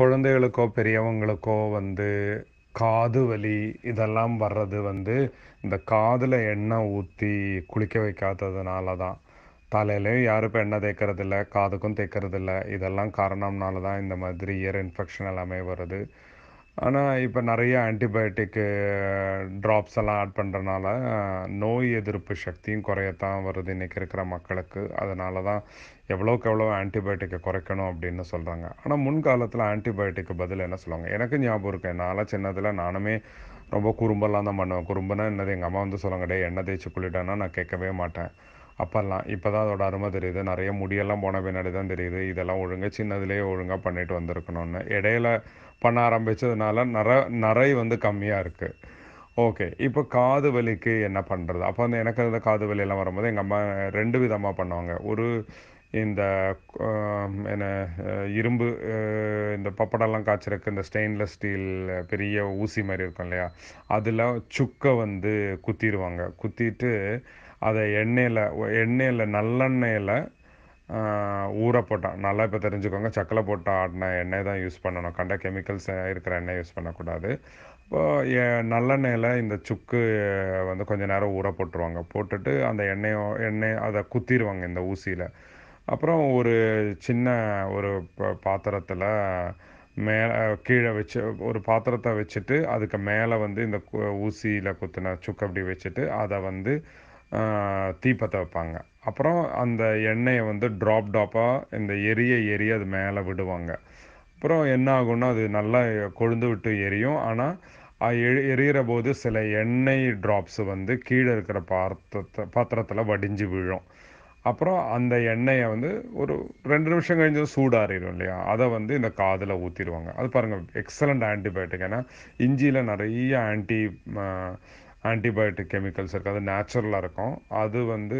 குழந்தைகளுக்கோ பெரியவங்களுக்கோ வந்து காது வலி இதெல்லாம் வர்றது வந்து இந்த காதில் எண்ணெய் ஊற்றி குளிக்க வைக்காததுனால தான் தலையிலையும் யாரும் இப்போ எண்ணெய் தேய்க்கறதில்ல காதுக்கும் தேய்க்கறதில்ல இதெல்லாம் காரணம்னால தான் இந்த மாதிரி இயர் இன்ஃபெக்ஷன் எல்லாமே வருது ஆனால் இப்போ நிறைய ஆன்டிபயோட்டிக்கு ட்ராப்ஸ் எல்லாம் ஆட் பண்ணுறனால நோய் எதிர்ப்பு சக்தியும் குறையத்தான் வருது இன்றைக்கி இருக்கிற மக்களுக்கு அதனால தான் எவ்வளோக்கு எவ்வளோ ஆன்டிபயோட்டிக்கை குறைக்கணும் அப்படின்னு சொல்கிறாங்க ஆனால் முன்காலத்தில் ஆன்டிபயோட்டிக்கு பதில் என்ன சொல்லுவாங்க எனக்கு ஞாபகம் இருக்குது என்னால் சின்னதில் நானுமே ரொம்ப குறும்பெல்லாம் தான் பண்ணுவேன் குறும்புனா என்னது எங்கள் அம்மா வந்து சொல்லுங்க டே எண்ணெய் தேய்ச்சி குளிட்டேன்னா நான் கேட்கவே மாட்டேன் அப்போல்லாம் இப்போ தான் அதோட அருமை தெரியுது நிறைய முடியெல்லாம் போன பின்னாடி தான் தெரியுது இதெல்லாம் ஒழுங்காக சின்னதுலேயே ஒழுங்காக பண்ணிட்டு வந்திருக்கணும்னு இடையில பண்ண ஆரம்பித்ததுனால நிற நிறை வந்து கம்மியாக இருக்குது ஓகே இப்போ காது வலிக்கு என்ன பண்ணுறது அப்போ அந்த எனக்கு அந்த காது வலியெல்லாம் வரும்போது எங்கள் அம்மா ரெண்டு விதமாக பண்ணுவாங்க ஒரு இந்த என்ன இரும்பு இந்த பப்படெல்லாம் காய்ச்சிருக்கு இந்த ஸ்டெயின்லெஸ் ஸ்டீல் பெரிய ஊசி மாதிரி இருக்கும் இல்லையா அதில் சுக்கை வந்து குத்திடுவாங்க குத்திட்டு அதை எண்ணெயில் எண்ணெயில் நல்லெண்ணெயில் ஊற போட்டால் நல்லா இப்போ தெரிஞ்சுக்கோங்க சக்கரை போட்டு ஆடின எண்ணெய் தான் யூஸ் பண்ணணும் கண்ட கெமிக்கல்ஸ் இருக்கிற எண்ணெய் யூஸ் பண்ணக்கூடாது இப்போ நல்லெண்ணெயில் இந்த சுக்கு வந்து கொஞ்சம் நேரம் ஊற போட்டுருவாங்க போட்டுட்டு அந்த எண்ணெயோ எண்ணெய் அதை குத்திடுவாங்க இந்த ஊசியில் அப்புறம் ஒரு சின்ன ஒரு பாத்திரத்தில் மே கீழே வச்சு ஒரு பாத்திரத்தை வச்சுட்டு அதுக்கு மேலே வந்து இந்த ஊசியில் குத்தின சுக்கு அப்படி வச்சுட்டு அதை வந்து தீ பற்ற வைப்பாங்க அப்புறம் அந்த எண்ணெயை வந்து ட்ராப் டாப்பாக இந்த எரிய எரிய அது மேலே விடுவாங்க அப்புறம் என்ன ஆகும்னா அது நல்லா கொழுந்து விட்டு எரியும் ஆனால் எரியிற போது சில எண்ணெய் ட்ராப்ஸ் வந்து கீழே இருக்கிற பாத்திரத்தை பாத்திரத்தில் வடிஞ்சு விழும் அப்புறம் அந்த எண்ணெயை வந்து ஒரு ரெண்டு நிமிஷம் கழிஞ்சு சூடாறிடும் இல்லையா அதை வந்து இந்த காதில் ஊற்றிடுவாங்க அது பாருங்கள் எக்ஸலண்ட் ஆன்டிபயோட்டிக் ஏன்னா இஞ்சியில் நிறைய ஆன்டி ஆன்டிபயோட்டிக் கெமிக்கல்ஸ் இருக்குது அது நேச்சுரலாக இருக்கும் அது வந்து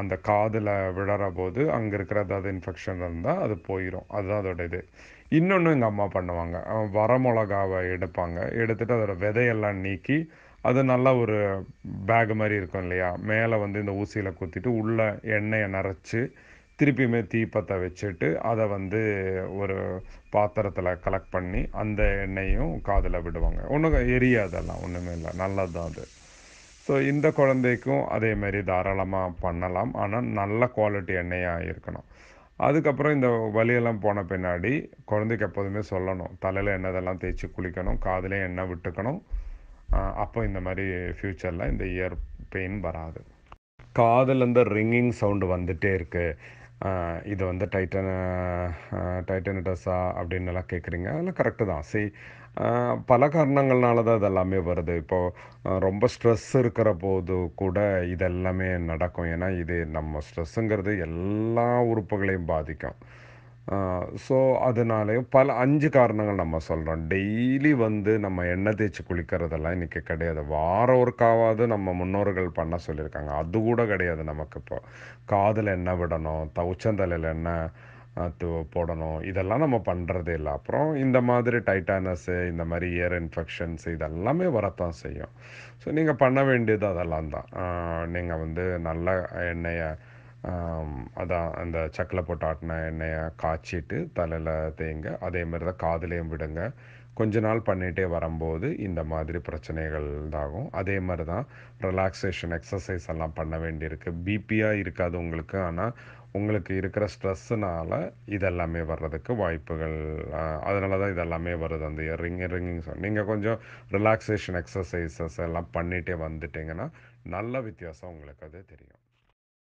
அந்த காதில் விழற போது அங்கே இருக்கிற ஏதாவது இன்ஃபெக்ஷன் இருந்தால் அது போயிடும் அதுதான் அதோட இது இன்னொன்று எங்கள் அம்மா பண்ணுவாங்க வர மிளகாவை எடுப்பாங்க எடுத்துகிட்டு அதோடய விதையெல்லாம் நீக்கி அது நல்லா ஒரு பேக் மாதிரி இருக்கும் இல்லையா மேலே வந்து இந்த ஊசியில் குத்திட்டு உள்ளே எண்ணெயை நிறச்சி திருப்பியுமே தீ பற்ற வச்சுட்டு அதை வந்து ஒரு பாத்திரத்தில் கலெக்ட் பண்ணி அந்த எண்ணெயும் காதில் விடுவாங்க ஒன்றும் எரியாதெல்லாம் ஒன்றுமே இல்லை நல்லது தான் அது ஸோ இந்த குழந்தைக்கும் அதேமாரி தாராளமாக பண்ணலாம் ஆனால் நல்ல குவாலிட்டி எண்ணெயாக இருக்கணும் அதுக்கப்புறம் இந்த வலியெல்லாம் போன பின்னாடி குழந்தைக்கு எப்போதுமே சொல்லணும் தலையில் எண்ணெயெல்லாம் தேய்ச்சி குளிக்கணும் காதிலே எண்ணெய் விட்டுக்கணும் அப்போ இந்த மாதிரி ஃப்யூச்சரில் இந்த இயர் பெயின் வராது காதில் இந்த ரிங்கிங் சவுண்டு வந்துகிட்டே இருக்குது இது வந்து டைட்டன் டைட்டனிட்டஸா அப்படின்னு எல்லாம் கேட்குறீங்க அதெல்லாம் கரெக்டு தான் சரி பல காரணங்கள்னால தான் இதெல்லாமே வருது இப்போது ரொம்ப ஸ்ட்ரெஸ் இருக்கிற போது கூட இதெல்லாமே நடக்கும் ஏன்னா இது நம்ம ஸ்ட்ரெஸ்ஸுங்கிறது எல்லா உறுப்புகளையும் பாதிக்கும் ஸோ அதனாலே பல அஞ்சு காரணங்கள் நம்ம சொல்கிறோம் டெய்லி வந்து நம்ம எண்ணெய் தேய்ச்சி குளிக்கிறதெல்லாம் இன்றைக்கி கிடையாது வாரம் ஒருக்காவது நம்ம முன்னோர்கள் பண்ண சொல்லியிருக்காங்க அது கூட கிடையாது நமக்கு இப்போ காதில் எண்ணெய் விடணும் தவுச்சந்தலையில் எண்ணெய் போடணும் இதெல்லாம் நம்ம பண்ணுறதே இல்லை அப்புறம் இந்த மாதிரி டைட்டானஸ் இந்த மாதிரி இயர் இன்ஃபெக்ஷன்ஸ் இதெல்லாமே வரத்தான் செய்யும் ஸோ நீங்கள் பண்ண வேண்டியது அதெல்லாம் தான் நீங்கள் வந்து நல்ல எண்ணெயை அதான் அந்த சக்கில் போட்டு ஆட்டின எண்ணெயை காய்ச்சிட்டு தலையில் தேங்க அதே மாதிரி தான் காதுலேயும் விடுங்க கொஞ்ச நாள் பண்ணிகிட்டே வரும்போது இந்த மாதிரி பிரச்சனைகள் இதாகும் அதே மாதிரி தான் ரிலாக்ஸேஷன் எக்ஸசைஸ் எல்லாம் பண்ண வேண்டியிருக்கு பிபியாக இருக்காது உங்களுக்கு ஆனால் உங்களுக்கு இருக்கிற ஸ்ட்ரெஸ்ஸுனால் இதெல்லாமே வர்றதுக்கு வாய்ப்புகள் அதனால தான் இதெல்லாமே வருது அந்த ரிங் ரிங்கிங் சவுண்ட் நீங்கள் கொஞ்சம் ரிலாக்ஸேஷன் எக்ஸசைசஸ் எல்லாம் பண்ணிகிட்டே வந்துட்டிங்கன்னா நல்ல வித்தியாசம் உங்களுக்கு அது தெரியும்